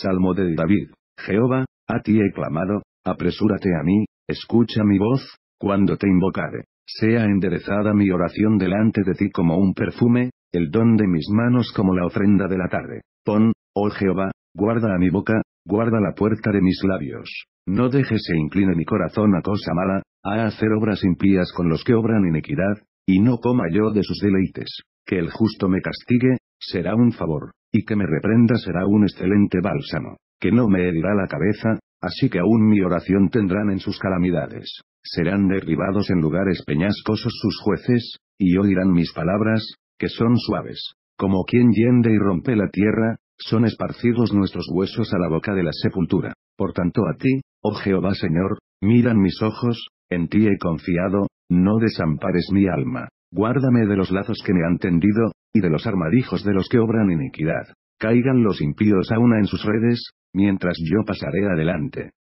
Salmo de David. Jehová, a ti he clamado, apresúrate a mí, escucha mi voz, cuando te invocare. Sea enderezada mi oración delante de ti como un perfume, el don de mis manos como la ofrenda de la tarde. Pon, oh Jehová, guarda a mi boca, guarda la puerta de mis labios. No dejes se incline mi corazón a cosa mala, a hacer obras impías con los que obran iniquidad, y no coma yo de sus deleites. Que el justo me castigue, será un favor, y que me reprenda será un excelente bálsamo, que no me herirá la cabeza, así que aún mi oración tendrán en sus calamidades. Serán derribados en lugares peñascosos sus jueces, y oirán mis palabras, que son suaves. Como quien yende y rompe la tierra, son esparcidos nuestros huesos a la boca de la sepultura. Por tanto a ti, oh Jehová Señor, miran mis ojos, en ti he confiado, no desampares mi alma. Guárdame de los lazos que me han tendido, y de los armadijos de los que obran iniquidad. Caigan los impíos a una en sus redes, mientras yo pasaré adelante.